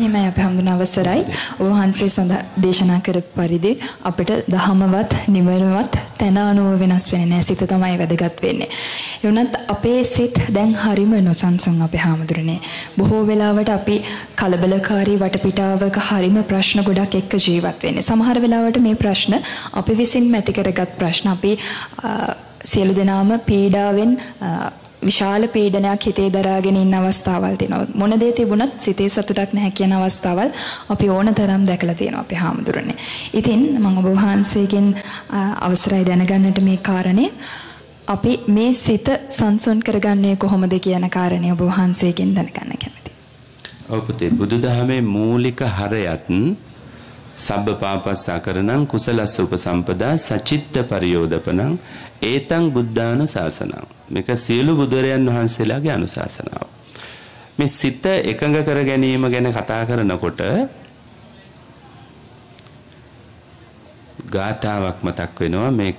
එහෙමයි අපේ හඳුන අවසරයි. වහන්සේ සඳහා දේශනා කර පරිදි අපිට දහමවත් නිවනවත් තැන අනුව වෙනස් වෙන්නේ නැහැ. සිත තමයි වැදගත් වෙන්නේ. එවනත් අපේ සිත දැන් හරිම නොසන්සුන් අපේ හාමුදුරනේ. බොහෝ වෙලාවට අපි කලබලකාරී වටපිටාවක හරිම ප්‍රශ්න ගොඩක් එක්ක ජීවත් වෙන්නේ. සමහර වෙලාවට මේ ප්‍රශ්න අපි විසින්ම ඇති කරගත් ප්‍රශ්න අපි සියලු දෙනාම පීඩාවෙන් විශාල පීඩනයක් හිතේ දරාගෙන ඉන්න අවස්ථාවල් තියෙනවා. මොන දේ තිබුණත් සිතේ සතුටක් නැහැ කියන අවස්ථාවල් අපි ඕන තරම් දැකලා තියෙනවා අපේ හාමුදුරනේ. ඉතින් මම ඔබ වහන්සේගෙන් අවසරයි දැනගන්නට මේ කාරණේ අපි මේ සිත සංසුන් කරගන්නේ කොහොමද කියන කාරණේ ඔබ වහන්සේගෙන් දැනගන්න කැමතියි. ඔව් පුතේ බුදුදහමේ මූලික හරයත් සබ්බ පාපස් අකරණං කුසලස්ස උපසම්පදා සචිත්ත පරියෝදපනං ඒතං බුද්ධානු ශාසනං. මේක සියලු බුදුරයන් වහන්සේලාගේ අනුශාසනාව. මේ සිත එකඟ කර ගැනීම ගැන කතා කරනකොට ගාථාවක් මතක් වෙනවා මේක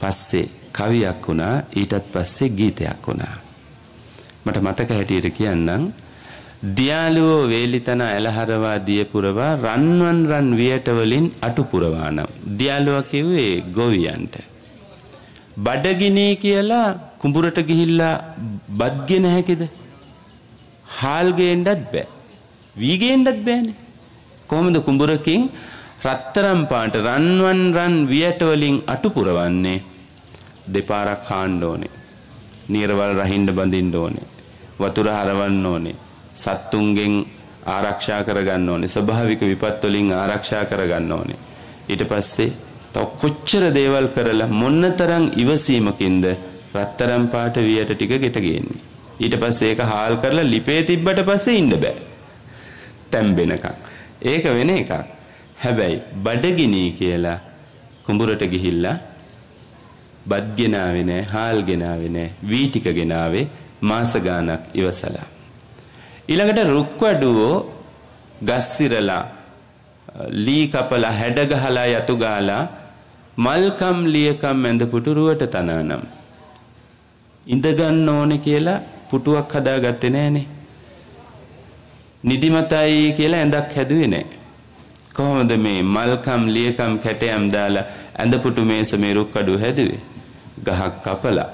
පස්සේ කවියක් වුණා ඊටත් පස්සේ ගීතයක් වුණා මට මතක හැටියට කියන්නම් දියාලුවෝ වේලිතන ඇලහරවා දිය පුරවා රන්වන් රන් වියට වලින් අටු පුරවා නම් දියාලුවා කිව්වේ ගොවියන්ට බඩගිනේ කියලා කුඹුරට ගිහිල්ලා බද්ගෙන හැකිද හාල් ගේන්නත් බෑ වී ගේන්නත් බෑනේ කොහොමද කුඹුරකින් රත්තරම් පාට රන්වන් රන් වියට වලින් අටු පුරවන්නේ දෙපාරක් කාණ්ඩ ඕනේ නියරවල් රහින්න බඳින්න ඕනේ වතුර හරවන්න ඕනේ සත්තුන්ගෙන් ආරක්ෂා කරගන්න ඕනේ. ස්වභාවික විපත් වලින් ආරක්ෂා කරගන්න ඕනේ. ඊට පස්සේ තව කොච්චර දේවල් කරලා මොන්නතරම් ඉවසීමකින්ද රත්තරම් පාට වියට ටික ගෙට ගේන්නේ. ඊට පස්සේ ඒක හාල් කරලා ලිපේ තිබ්බට පස්සේ ඉන්න බෑ. තැම්බෙනකම්. ඒක වෙන එකක්. හැබැයි බඩගිනි කියලා කුඹුරට ගිහිල්ලා බත් ගෙනාවේ නැහැ, හාල් ගෙනාවේ නැහැ, වී ටික ගෙනාවේ මාස ගාණක් ඉවසලා. ඊළඟට රුක්වඩුවෝ ගස්සිරලා ලී කපලා හැඩ ගහලා යතු ගාලා මල්කම් ලියකම් ඇඳ පුටුරුවට තනනම් ඉඳ ගන්න ඕනේ කියලා පුටුවක් හදාගත්තේ නෑනේ නිදිමතයි කියලා ඇඳක් හැදුවේ නෑ කොහොමද මේ මල්කම් ලියකම් කැටයම් දාලා ඇඳ පුටු මේස මේ රුක්කඩු හැදුවේ ගහක් කපලා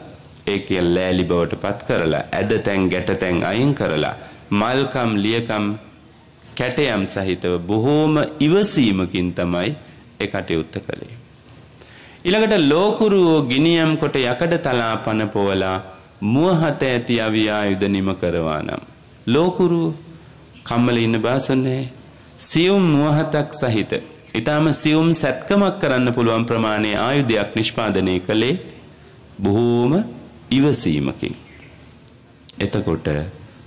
ඒකේ ලෑලි බවට පත් කරලා ඇද තැන් ගැට තැන් අයින් කරලා මල්කම් ලියකම් කැටයම් සහිතව බොහෝම ඉවසීමකින් තමයි ඒ කටයුත්ත කළේ. ඊළඟට ලෝකුරුවෝ ගිනියම් කොට යකඩ තලා පනපොවලා මුවහත ඇති අවියායුධ නිම කරවා නම්. ලෝකුරුව කම්මල ඉන්න බාසන්නේ සියුම් මුවහතක් සහිත. ඉතාම සියුම් සැත්කමක් කරන්න පුළුවන් ප්‍රමාණය ආයුධයක් නිෂ්පාදනය කළේ බොහෝම ඉවසීමකින්. එතකොට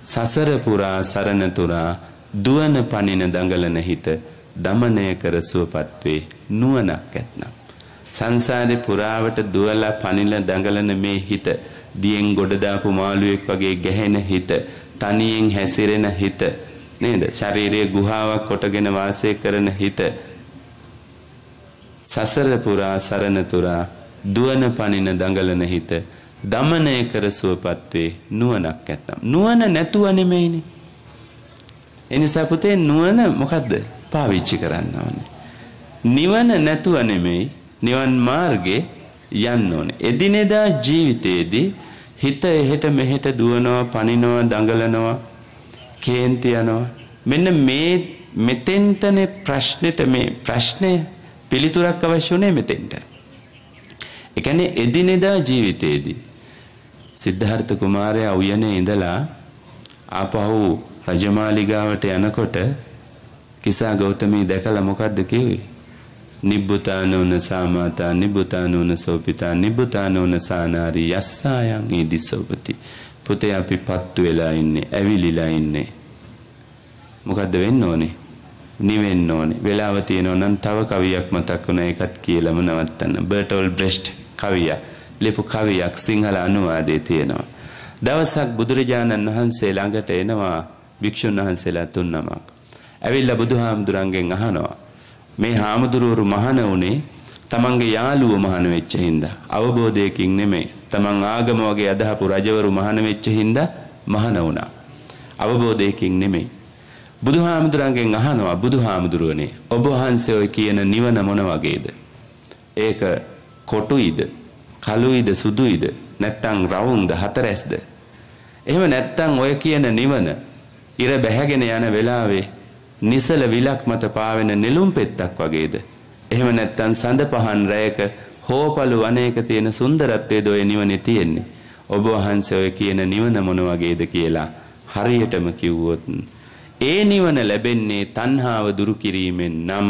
සසර පුරා සරණ තුරා දුවන පනින දඟලන හිත දමණය කර සුවපත් වේ නුවණක් ඇතනම් සංසාරේ පුරාවට දුවලා පනින දඟලන මේ හිත දියෙන් ගොඩ දාපු මාළුවෙක් වගේ ගැහෙන හිත තනියෙන් හැසිරෙන හිත නේද ශාරීරික ගුහාවක් කොටගෙන වාසය කරන හිත සසර පුරා සරණ තුරා දුවන පනින දඟලන හිත දමනය කර සුවපත් වේ නුවණක් ඇතනම්. නුවණ නැතුව නෙමෙයිනේ. එනිසා පුතේ නුවණ මොකද්ද? පාවිච්චි කරන්න ඕනේ. නිවන නැතුව නෙමෙයි නිවන් මාර්ගේ යන්න ඕනේ. එදිනෙදා ජීවිතයේදී හිත එහෙට මෙහෙට දුවනවා, පනිනවා, දඟලනවා, කේන්ති යනවා. මෙන්න මේ මෙතෙන්ටනේ ප්‍රශ්නෙට මේ ප්‍රශ්නය පිළිතුරක් අවශ්‍ය උනේ මෙතෙන්ට. ඒ කියන්නේ එදිනෙදා ජීවිතයේදී සිද්ධාර්ථ කුමාරයා උයනේ ඉඳලා ආපහු රජමාලිගාවට යනකොට කිසා ගෞතමී දැකලා මොකද්ද කිව්වේ? නිබ්බුතානෝන සාමාතා නිබ්බුතානෝන සෝපිතා නිබ්බුතානෝන සානාරි යස්සායන් ඊදිසෝපති. පුතේ අපි පත්තු වෙලා ඉන්නේ, ඇවිලිලා ඉන්නේ. මොකද්ද වෙන්න ඕනේ? නිවෙන්න ඕනේ. වෙලාව තියෙනවා නම් තව කවියක් මතක් වුණා ඒකත් කියලාම නවත්තන්න. බර්ටෝල් බ්‍රෙස්ට් කවියා ලිපු කවියක් සිංහල අනුවාදේ තියෙනවා. දවසක් බුදුරජාණන් වහන්සේ ළඟට එනවා භික්ෂුන් වහන්සේලා තුන් නමක්. ඇවිල්ලා බුදුහාමුදුරන්ගෙන් අහනවා මේ හාමුදුරුවරු මහාන උනේ තමන්ගේ යාළුව මහාන වෙච්ච හින්දා අවබෝධයකින් නෙමෙයි තමන් ආගම වගේ අදහපු රජවරු මහාන වෙච්ච හින්දා මහාන වුණා අවබෝධයකින් නෙමෙයි බුදුහාමුදුරන්ගෙන් අහනවා බුදුහාමුදුරුවනේ ඔබ වහන්සේ ඔය කියන නිවන මොන වගේද ඒක කොටුයිද කළුයිද සුදුයිද නැත්නම් රවුම්ද හතරැස්ද එහෙම නැත්නම් ඔය කියන නිවන ඉර බැහැගෙන යන වෙලාවේ නිසල විලක් මත පාවෙන නෙළුම් පෙත්තක් වගේද එහෙම නැත්නම් සඳ පහන් රැයක හෝපළු වනයක තියෙන සුන්දරත්වයේද ඔය නිවනේ තියෙන්නේ ඔබ වහන්සේ ඔය කියන නිවන මොන වගේද කියලා හරියටම කිව්වොත් ඒ නිවන ලැබෙන්නේ තණ්හාව දුරු කිරීමෙන් නම්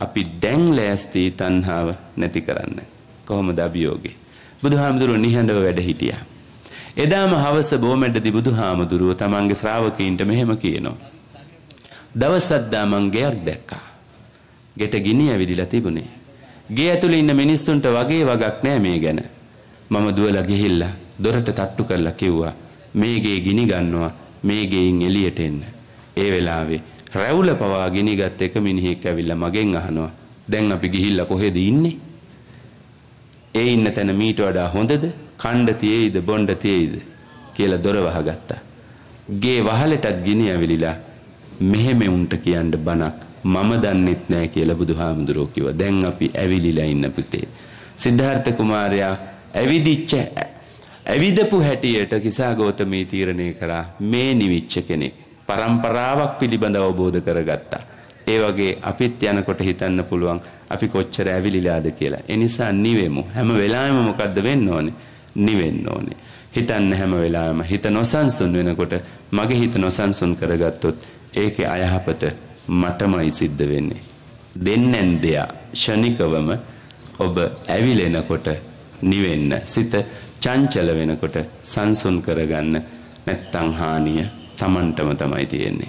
අපි දැන් ලෑස්ති තණ්හාව නැති කරන්නේ කොහොමද අභියෝගේ. බුදුහාමුදුරුවෝ නිහඬව වැඩ හිටියා. එදාම හවස බොමැඩදී බුදුහාමුදුරුවෝ තමන්ගේ ශ්‍රාවකයන්ට මෙහෙම කියනවා. දවසක් දා මං ගෙයක් දැක්කා. ගෙට ගිනි ඇවිදලා තිබුණේ. ගේ ඇතුළේ ඉන්න මිනිස්සුන්ට වගේ වගක් නෑ මේ ගැන. මම දුවලා ගිහිල්ලා දොරට තට්ටු කරලා කිව්වා මේ ගේ ගිනි ගන්නවා මේ ගෙයින් එළියට එන්න. ඒ වෙලාවේ රැවුල පවා ගිනිගත් එක මිනිහෙක් ඇවිල්ලා මගෙන් අහනවා දැන් අපි ගිහිල්ලා කොහෙද ඉන්නේ? ඒ ඉන්න තැන මීට වඩා හොඳද? කණ්ඩ තියේයිද බොණ්ඩ තියේයිද කියලා දොර වහගත්තා. ගේ වහලටත් ගිනි ඇවිලිලා මෙහෙම උන්ට කියන්න බණක් මම දන්නෙත් නෑ කියලා බුදුහාමුදුරුවෝ කිව්වා. දැන් අපි ඇවිලිලා ඉන්න පුතේ. සිද්ධාර්ථ කුමාරයා ඇවිදිච්ච ඇවිදපු හැටියට කිසා ගෞතමී තීරණය කරා මේ නිවිච්ච කෙනෙක්. પરම්පරාවක් පිළිබඳව අවබෝධ කරගත්තා. ඒ වගේ අපිත් යනකොට හිතන්න පුළුවන් අපි කොච්චර ඇවිලිලාද කියලා. ඒ නිසා නිවෙමු. හැම වෙලාවෙම මොකද්ද වෙන්න ඕනේ? නිවෙන්න ඕනේ. හිතන්න හැම වෙලාවෙම හිත නොසන්සුන් වෙනකොට මගේ හිත නොසන්සුන් කරගත්තොත් ඒකේ අයහපත මටමයි සිද්ධ වෙන්නේ. දෙන්නන් දෙයා ෂණිකවම ඔබ ඇවිලෙනකොට නිවෙන්න සිත චංචල වෙනකොට සංසුන් කරගන්න නැත්තං හානිය Tamanටම තමයි තියෙන්නේ.